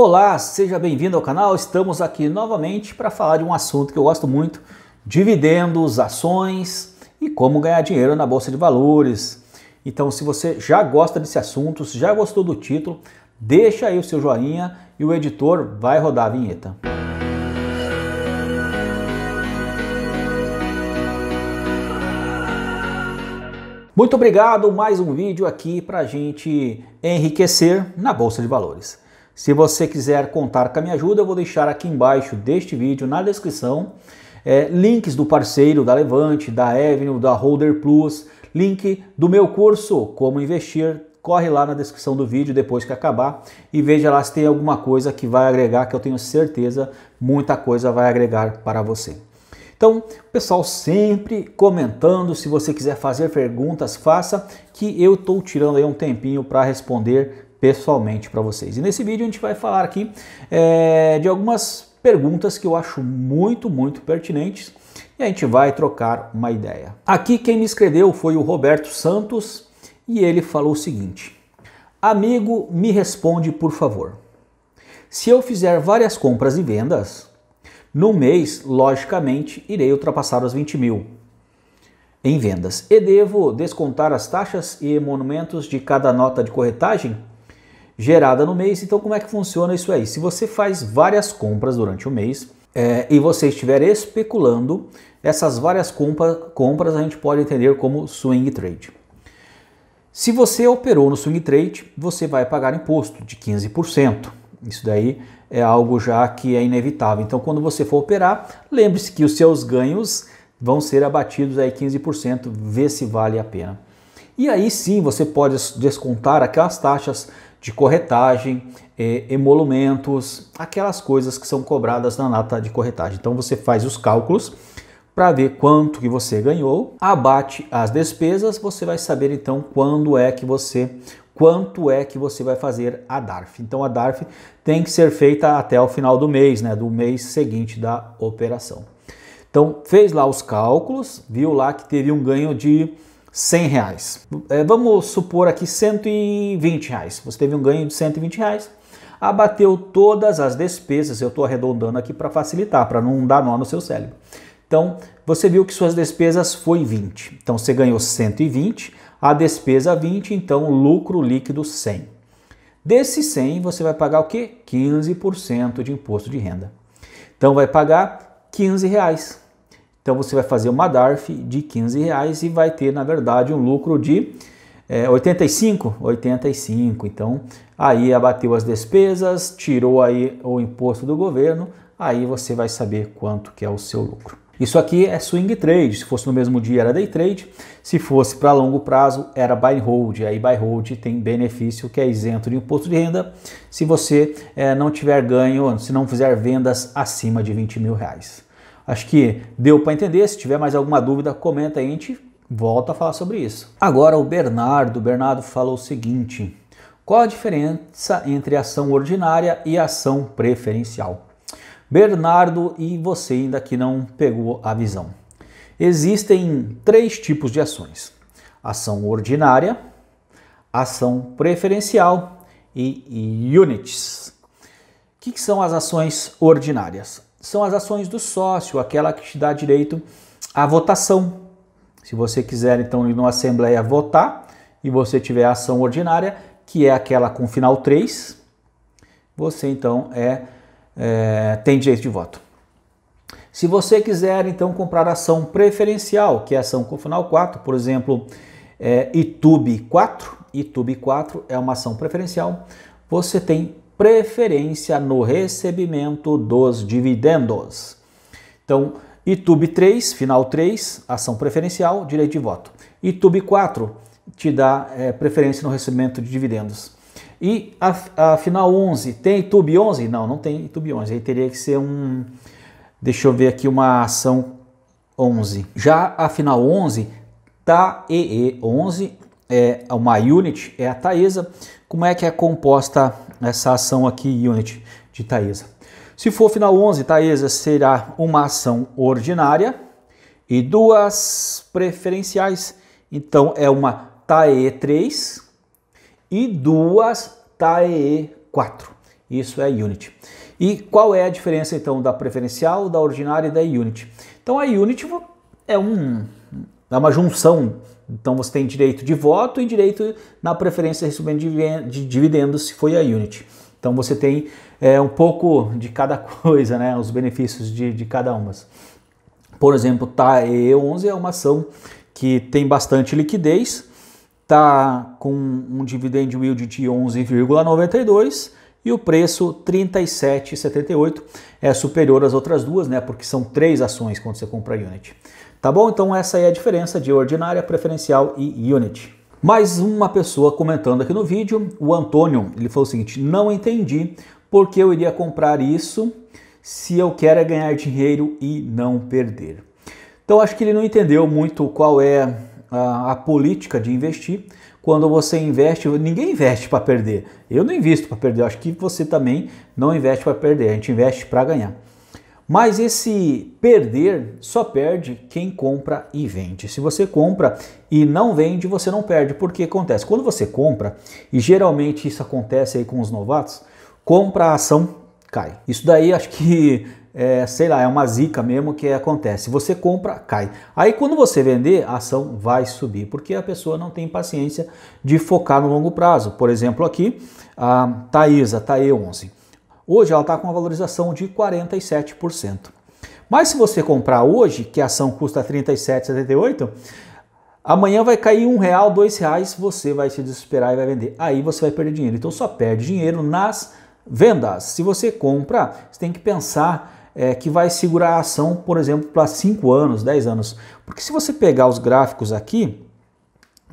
Olá, seja bem-vindo ao canal. Estamos aqui novamente para falar de um assunto que eu gosto muito: dividendos, ações e como ganhar dinheiro na bolsa de valores. Então, se você já gosta desse assunto, se já gostou do título, deixa aí o seu joinha e o editor vai rodar a vinheta. Muito obrigado, mais um vídeo aqui para gente enriquecer na bolsa de valores. Se você quiser contar com a minha ajuda, eu vou deixar aqui embaixo deste vídeo, na descrição, é, links do parceiro da Levante, da Avenue, da Holder Plus, link do meu curso Como Investir. Corre lá na descrição do vídeo depois que acabar e veja lá se tem alguma coisa que vai agregar, que eu tenho certeza muita coisa vai agregar para você. Então, pessoal, sempre comentando. Se você quiser fazer perguntas, faça, que eu estou tirando aí um tempinho para responder pessoalmente para vocês. E nesse vídeo a gente vai falar aqui é, de algumas perguntas que eu acho muito, muito pertinentes e a gente vai trocar uma ideia. Aqui quem me escreveu foi o Roberto Santos e ele falou o seguinte: Amigo, me responde por favor. Se eu fizer várias compras e vendas, no mês, logicamente, irei ultrapassar os 20 mil em vendas e devo descontar as taxas e monumentos de cada nota de corretagem? gerada no mês. Então, como é que funciona isso aí? Se você faz várias compras durante o mês é, e você estiver especulando, essas várias compra, compras a gente pode entender como swing trade. Se você operou no swing trade, você vai pagar imposto de 15%. Isso daí é algo já que é inevitável. Então, quando você for operar, lembre-se que os seus ganhos vão ser abatidos aí 15%, vê se vale a pena. E aí sim, você pode descontar aquelas taxas de corretagem, é, emolumentos, aquelas coisas que são cobradas na nata de corretagem. Então você faz os cálculos para ver quanto que você ganhou, abate as despesas, você vai saber então quando é que você quanto é que você vai fazer a DARF. Então a DARF tem que ser feita até o final do mês, né, do mês seguinte da operação. Então fez lá os cálculos, viu lá que teve um ganho de 100 reais. É, vamos supor aqui 120 reais. Você teve um ganho de 120 reais, abateu todas as despesas. Eu estou arredondando aqui para facilitar, para não dar nó no seu cérebro. Então, você viu que suas despesas foi 20. Então, você ganhou 120, a despesa 20, então lucro líquido 100. Desse 100, você vai pagar o quê? 15% de imposto de renda. Então, vai pagar 15 reais. Então você vai fazer uma DARF de 15 reais e vai ter, na verdade, um lucro de é, 85, 85. Então aí abateu as despesas, tirou aí o imposto do governo, aí você vai saber quanto que é o seu lucro. Isso aqui é swing trade. Se fosse no mesmo dia era day trade, se fosse para longo prazo era buy and hold. Aí buy and hold tem benefício que é isento de imposto de renda se você é, não tiver ganho, se não fizer vendas acima de 20 mil reais. Acho que deu para entender. Se tiver mais alguma dúvida, comenta aí, a gente volta a falar sobre isso. Agora o Bernardo, o Bernardo falou o seguinte: qual a diferença entre ação ordinária e ação preferencial? Bernardo, e você ainda que não pegou a visão. Existem três tipos de ações: ação ordinária, ação preferencial e units. O que, que são as ações ordinárias? são as ações do sócio, aquela que te dá direito à votação. Se você quiser, então, ir numa assembleia votar e você tiver a ação ordinária, que é aquela com final 3, você então é, é, tem direito de voto. Se você quiser então comprar ação preferencial, que é ação com final 4, por exemplo, é, ITUB 4, ITUB 4 é uma ação preferencial, você tem preferência no recebimento dos dividendos. Então, ITUB 3, final 3, ação preferencial, direito de voto. ITUB 4 te dá é, preferência no recebimento de dividendos. E a, a final 11, tem ITUB 11? Não, não tem ITUB 11. Aí teria que ser um. Deixa eu ver aqui uma ação 11. Já a final 11, TAEE 11, é uma unit, é a Taesa. Como é que é composta essa ação aqui, unit de Taesa? Se for final 11, Taesa será uma ação ordinária e duas preferenciais. Então é uma TAE3 e duas TAE4. Isso é unit. E qual é a diferença então da preferencial, da ordinária e da unit? Então a unit é um dá uma junção. Então você tem direito de voto e direito na preferência de recebimento de dividendos, se foi a unit. Então você tem é, um pouco de cada coisa, né? Os benefícios de, de cada uma. Por exemplo, tá e 11 é uma ação que tem bastante liquidez, tá com um dividend yield de 11,92 e o preço 37,78 é superior às outras duas, né? Porque são três ações quando você compra unit. Tá bom? Então essa é a diferença de ordinária, preferencial e unit. Mais uma pessoa comentando aqui no vídeo, o Antônio, ele falou o seguinte: "Não entendi porque eu iria comprar isso se eu quero é ganhar dinheiro e não perder". Então acho que ele não entendeu muito qual é a, a política de investir. Quando você investe, ninguém investe para perder. Eu não invisto para perder, eu acho que você também não investe para perder, a gente investe para ganhar. Mas esse perder só perde quem compra e vende. Se você compra e não vende, você não perde, porque acontece. Quando você compra, e geralmente isso acontece aí com os novatos, compra a ação, cai. Isso daí acho que é, sei lá, é uma zica mesmo que acontece. Você compra, cai. Aí quando você vender, a ação vai subir, porque a pessoa não tem paciência de focar no longo prazo. Por exemplo, aqui, a Taesa, Taê 11 Hoje ela está com uma valorização de 47%. Mas se você comprar hoje, que a ação custa 37,78, amanhã vai cair um real, dois reais, você vai se desesperar e vai vender. Aí você vai perder dinheiro. Então só perde dinheiro nas vendas. Se você compra, você tem que pensar é, que vai segurar a ação, por exemplo, para 5 anos, 10 anos. Porque se você pegar os gráficos aqui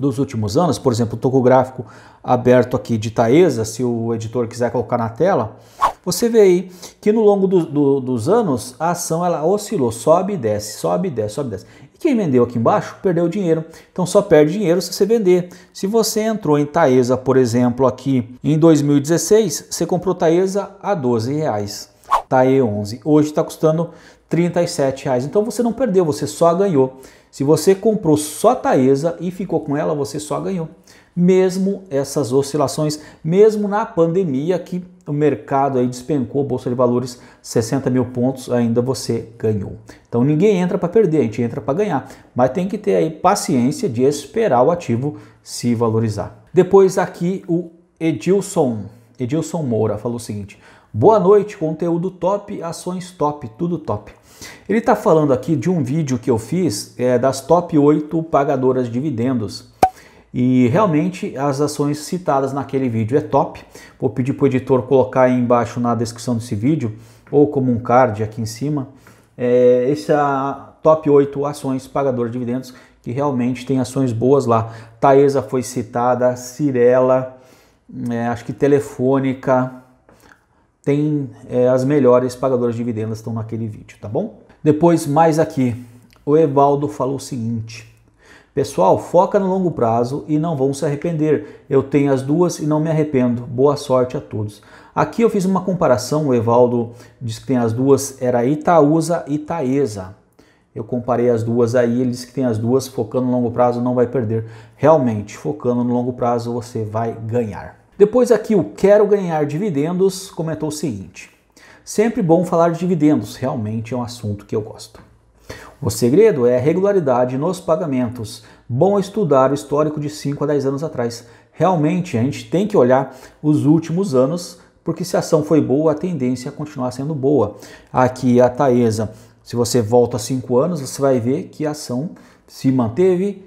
dos últimos anos, por exemplo, estou com o gráfico aberto aqui de Taesa, se o editor quiser colocar na tela, você vê aí que no longo do, do, dos anos a ação ela oscilou, sobe e desce, sobe e desce, sobe e desce. E quem vendeu aqui embaixo perdeu dinheiro. Então só perde dinheiro se você vender. Se você entrou em Taesa, por exemplo, aqui em 2016, você comprou Taesa a 12 reais. Tá tá e 11. Hoje está custando R$ reais. Então você não perdeu, você só ganhou. Se você comprou só a Taesa e ficou com ela, você só ganhou. Mesmo essas oscilações, mesmo na pandemia que o mercado aí despencou, bolsa de valores 60 mil pontos, ainda você ganhou. Então ninguém entra para perder, a gente entra para ganhar, mas tem que ter aí paciência de esperar o ativo se valorizar. Depois aqui o Edilson, Edilson Moura falou o seguinte: Boa noite, conteúdo top, ações top, tudo top. Ele está falando aqui de um vídeo que eu fiz é, das top 8 pagadoras de dividendos. E realmente as ações citadas naquele vídeo é top. Vou pedir para o editor colocar aí embaixo na descrição desse vídeo, ou como um card aqui em cima, é, essa é top 8 ações pagadoras de dividendos, que realmente tem ações boas lá. Taesa foi citada, Cirela, é, acho que Telefônica, tem é, as melhores pagadoras de dividendos estão naquele vídeo, tá bom? Depois, mais aqui, o Evaldo falou o seguinte. Pessoal, foca no longo prazo e não vão se arrepender. Eu tenho as duas e não me arrependo. Boa sorte a todos. Aqui eu fiz uma comparação, o Evaldo disse que tem as duas, era Itaúsa e Itaesa. Eu comparei as duas aí, ele disse que tem as duas, focando no longo prazo não vai perder. Realmente, focando no longo prazo você vai ganhar. Depois aqui o quero ganhar dividendos comentou o seguinte: sempre bom falar de dividendos, realmente é um assunto que eu gosto. O segredo é a regularidade nos pagamentos. Bom estudar o histórico de 5 a 10 anos atrás. Realmente a gente tem que olhar os últimos anos, porque se a ação foi boa, a tendência é continuar sendo boa. Aqui a Taesa, se você volta 5 anos, você vai ver que a ação se manteve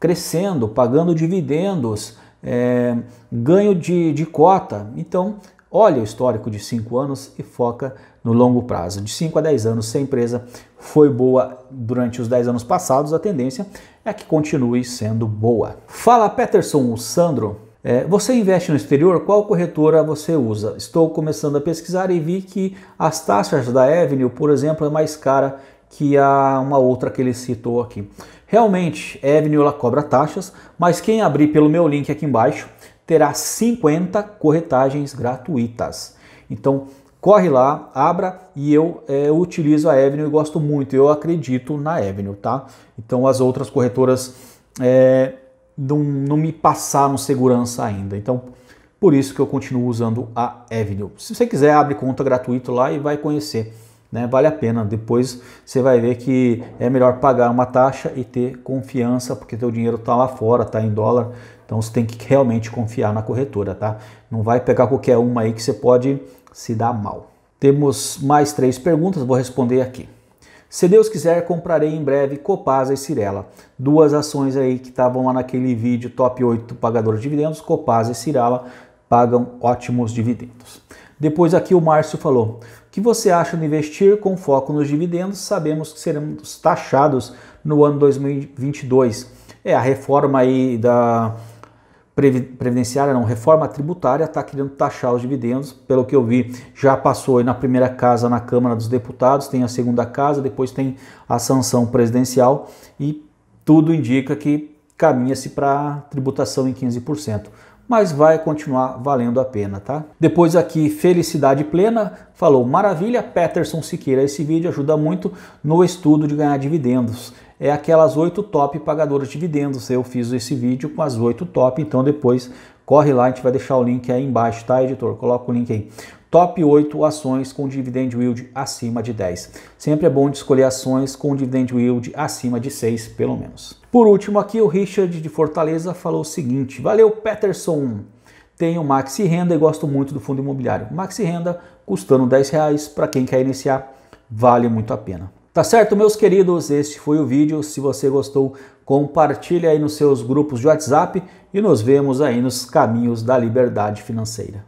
crescendo, pagando dividendos é, ganho de, de cota. Então, olha o histórico de 5 anos e foca no longo prazo. De 5 a 10 anos, se a empresa foi boa durante os 10 anos passados, a tendência é que continue sendo boa. Fala Peterson, o Sandro. É, você investe no exterior? Qual corretora você usa? Estou começando a pesquisar e vi que as taxas da Avenue, por exemplo, é mais cara que a uma outra que ele citou aqui. Realmente, Avenue ela cobra taxas, mas quem abrir pelo meu link aqui embaixo terá 50 corretagens gratuitas. Então, corre lá, abra e eu é, utilizo a Avenue e gosto muito, eu acredito na Avenue, tá? Então as outras corretoras é, não, não me passaram segurança ainda, então por isso que eu continuo usando a Avenue. Se você quiser, abre conta gratuita lá e vai conhecer né, vale a pena. Depois você vai ver que é melhor pagar uma taxa e ter confiança, porque teu dinheiro está lá fora, está em dólar. Então você tem que realmente confiar na corretora, tá? Não vai pegar qualquer uma aí que você pode se dar mal. Temos mais três perguntas, vou responder aqui. Se Deus quiser, comprarei em breve Copasa e Cirela. Duas ações aí que estavam lá naquele vídeo top 8 pagador de dividendos, Copasa e Cirela pagam ótimos dividendos. Depois aqui o Márcio falou: "O que você acha de investir com foco nos dividendos? Sabemos que seremos taxados no ano 2022". É a reforma aí da previdenciária, não, reforma tributária está querendo taxar os dividendos, pelo que eu vi, já passou na primeira casa na Câmara dos Deputados, tem a segunda casa, depois tem a sanção presidencial e tudo indica que caminha-se para tributação em 15% mas vai continuar valendo a pena, tá? Depois aqui, Felicidade Plena falou, maravilha, Peterson Siqueira, esse vídeo ajuda muito no estudo de ganhar dividendos. É aquelas oito top pagadoras de dividendos, eu fiz esse vídeo com as oito top, então depois corre lá, a gente vai deixar o link aí embaixo, tá, editor? Coloca o link aí top 8 ações com dividend yield acima de 10. Sempre é bom de escolher ações com dividend yield acima de 6, pelo menos. Por último aqui, o Richard de Fortaleza falou o seguinte, valeu Peterson, tenho Maxi Renda e gosto muito do fundo imobiliário. Maxi Renda custando 10 reais, para quem quer iniciar, vale muito a pena. Tá certo, meus queridos? Este foi o vídeo. Se você gostou, compartilhe aí nos seus grupos de WhatsApp e nos vemos aí nos caminhos da liberdade financeira.